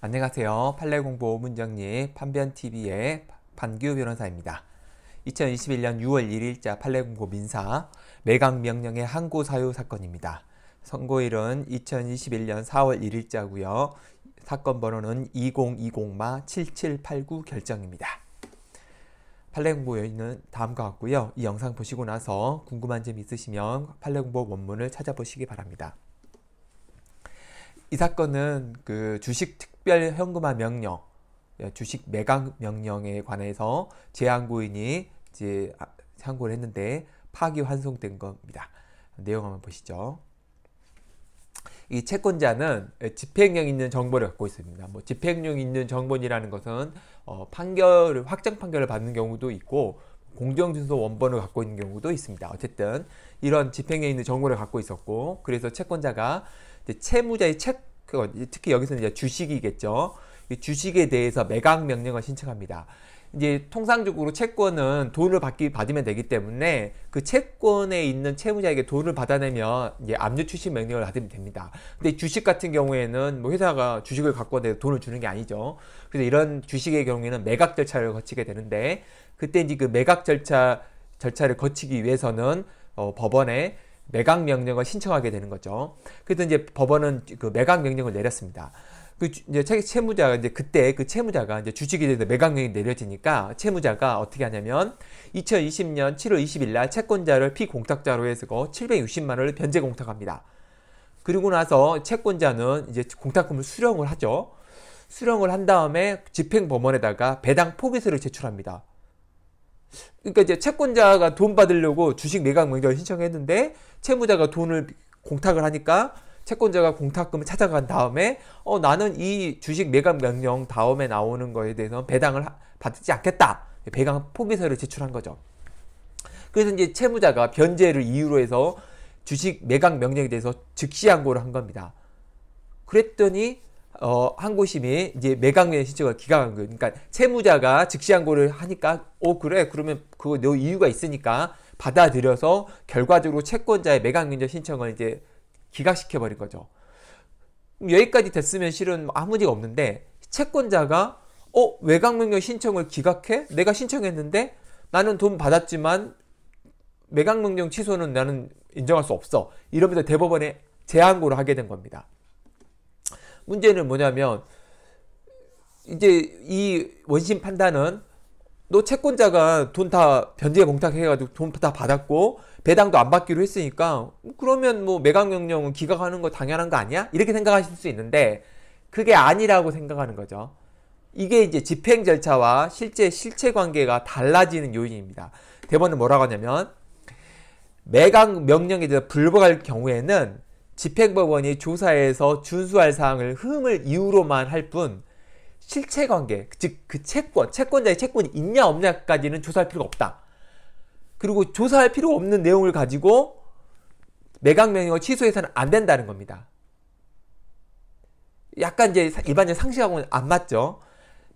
안녕하세요. 판례공부 문정리 판변TV의 반규 변호사입니다. 2021년 6월 1일자 판례공고 민사 매각명령의 항고 사유 사건입니다. 선고일은 2021년 4월 1일자고요. 사건 번호는 2020-7789 결정입니다. 판례공보 여인은 다음과 같고요. 이 영상 보시고 나서 궁금한 점 있으시면 판례공보 원문을 찾아보시기 바랍니다. 이 사건은 그 주식 특별 현금화 명령, 예, 주식 매각 명령에 관해서 제항구인이 이제 상고를 아, 했는데 파기환송된 겁니다. 내용 한번 보시죠. 이 채권자는 예, 집행력 있는 정보를 갖고 있습니다. 뭐 집행력 있는 정보이라는 것은 어 판결을 확정 판결을 받는 경우도 있고 공정준소 원본을 갖고 있는 경우도 있습니다. 어쨌든 이런 집행력 있는 정보를 갖고 있었고 그래서 채권자가 채무자의 책, 특히 여기서는 이제 주식이겠죠. 주식에 대해서 매각 명령을 신청합니다. 이제 통상적으로 채권은 돈을 받기 받으면 되기 때문에 그 채권에 있는 채무자에게 돈을 받아내면 이제 압류 출시 명령을 받으면 됩니다. 근데 주식 같은 경우에는 뭐 회사가 주식을 갖고 왔는 돈을 주는 게 아니죠. 그래서 이런 주식의 경우에는 매각 절차를 거치게 되는데 그때 이제 그 매각 절차 절차를 거치기 위해서는 어, 법원에 매각 명령을 신청하게 되는 거죠. 그때 래 이제 법원은 그 매각 명령을 내렸습니다. 그 이제 채무자가 이제 그때 그 채무자가 이제 주식에 대해서 매각령이 명 내려지니까 채무자가 어떻게 하냐면 2020년 7월 20일 날 채권자를 피공탁자로 해서 760만 원을 변제 공탁합니다. 그리고 나서 채권자는 이제 공탁금을 수령을 하죠. 수령을 한 다음에 집행법원에다가 배당 포기서를 제출합니다. 그러니까 이제 채권자가 돈 받으려고 주식 매각 명절 뭐 신청했는데 채무자가 돈을 공탁을 하니까 채권자가 공탁금을 찾아간 다음에 어 나는 이 주식 매각 명령 다음에 나오는 거에 대해서 배당을 받지 않겠다. 배당 포기서를 제출한 거죠. 그래서 이제 채무자가 변제를 이유로 해서 주식 매각 명령에 대해서 즉시 항고를 한 겁니다. 그랬더니 어, 항고심이 이제 매각매 신청을 기각한 거예요. 그러니까 채무자가 즉시 항고를 하니까 어 그래 그러면 그거 너 이유가 있으니까 받아들여서 결과적으로 채권자의 매각면적 신청을 이제 기각시켜 버린 거죠. 여기까지 됐으면 실은 뭐 아무 문제가 없는데 채권자가 어 외곽명령 신청을 기각해? 내가 신청했는데 나는 돈 받았지만 매각명령 취소는 나는 인정할 수 없어. 이러면서 대법원에 재항고를 하게 된 겁니다. 문제는 뭐냐면 이제 이 원심 판단은 너 채권자가 돈 다 변제 공탁해가지고 돈 다 받았고 배당도 안 받기로 했으니까 뭐 그러면 뭐 매각 명령은 기각하는 거 당연한 거 아니야? 이렇게 생각하실 수 있는데 그게 아니라고 생각하는 거죠. 이게 이제 집행 절차와 실제 실체 관계가 달라지는 요인입니다. 대법원은 뭐라고 하냐면 매각 명령에 대해서 불복할 경우에는 집행법원이 조사에서 준수할 사항을 흠을 이유로만 할 뿐 실체관계, 즉 그 채권, 채권자의 채권이 있냐 없냐까지는 조사할 필요가 없다. 그리고 조사할 필요 없는 내용을 가지고 매각 명령을 취소해서는 안 된다는 겁니다. 약간 이제 일반적인 상식하고는 안 맞죠.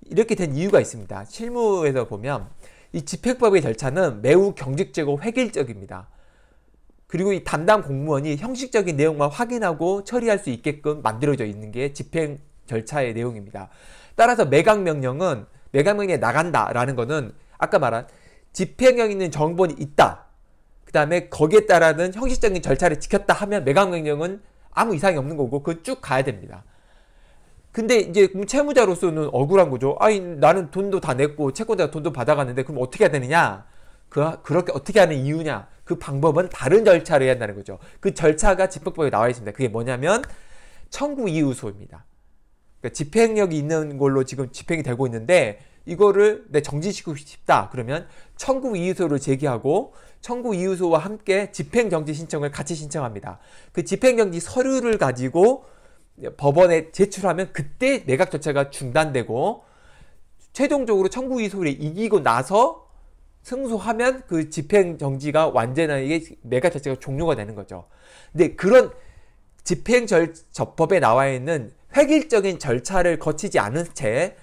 이렇게 된 이유가 있습니다. 실무에서 보면 이 집행법의 절차는 매우 경직적이고 획일적입니다. 그리고 이 담당 공무원이 형식적인 내용만 확인하고 처리할 수 있게끔 만들어져 있는 게 집행 절차의 내용입니다. 따라서 매각 명령은 매각 명령에 나간다라는 거는 아까 말한 집행형 있는 정본이 있다. 그 다음에 거기에 따르는 형식적인 절차를 지켰다 하면 매각 명령은 아무 이상이 없는 거고 그 쭉 가야 됩니다. 근데 이제 채무자로서는 억울한 거죠. 아니 나는 돈도 다 냈고 채권자가 돈도 받아갔는데 그럼 어떻게 해야 되느냐? 그 그렇게 어떻게 하는 이유냐? 그 방법은 다른 절차를 해야 한다는 거죠. 그 절차가 집행법에 나와 있습니다. 그게 뭐냐면 청구 이유소입니다. 그러니까 집행력이 있는 걸로 지금 집행이 되고 있는데 이거를 내 정지시키고 싶다 그러면 청구 이유소를 제기하고 청구 이유소와 함께 집행정지 신청을 같이 신청합니다. 그 집행정지 서류를 가지고 법원에 제출하면 그때 내각 절차가 중단되고 최종적으로 청구 이소를 유 이기고 나서 승소하면 그 집행 정지가 완전하게 매각 자체가 종료가 되는 거죠. 근데 그런 집행 절, 법에 나와 있는 획일적인 절차를 거치지 않은 채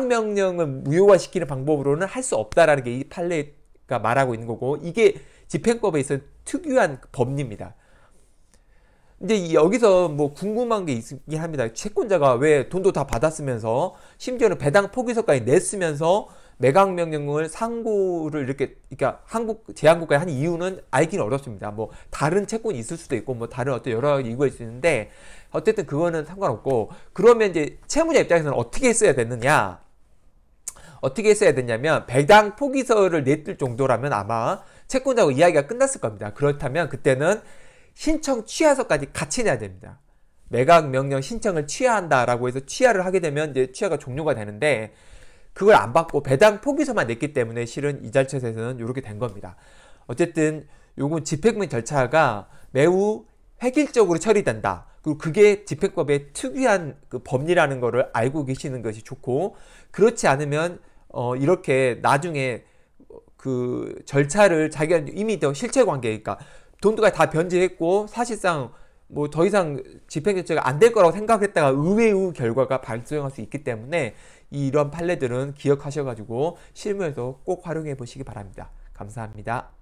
매각 명령을 무효화시키는 방법으로는 할 수 없다라는 게 이 판례가 말하고 있는 거고 이게 집행법에 있어 특유한 법리입니다. 이제 여기서 뭐 궁금한 게 있긴 합니다. 채권자가 왜 돈도 다 받았으면서 심지어는 배당 포기서까지 냈으면서 매각 명령을 상고를 이렇게 그러니까 한국 제한국가에 한 이유는 알기는 어렵습니다. 뭐 다른 채권이 있을 수도 있고 뭐 다른 어떤 여러 가지 이유가 있는데 어쨌든 그거는 상관없고 그러면 이제 채무자 입장에서는 어떻게 써야 되느냐? 어떻게 써야 되냐면 배당 포기서를 냈을 정도라면 아마 채권자하고 이야기가 끝났을 겁니다. 그렇다면 그때는 신청 취하서까지 같이 내야 됩니다. 매각 명령 신청을 취하한다라고 해서 취하를 하게 되면 이제 취하가 종료가 되는데 그걸 안 받고 배당 포기서만 냈기 때문에 실은 이자체에서는 이렇게 된 겁니다. 어쨌든 요건 집행민 절차가 매우 획일적으로 처리된다. 그리고 그게 집행법의 특유한 그 법리라는 거를 알고 계시는 것이 좋고 그렇지 않으면 어 이렇게 나중에 그 절차를 자기가 이미 더 실체 관계니까 돈도까다 변제했고 사실상 뭐 더 이상 집행절차가안 될 거라고 생각했다가 의외의 결과가 발생할 수 있기 때문에 이런 판례들은 기억하셔가지고 실무에서 꼭 활용해 보시기 바랍니다. 감사합니다.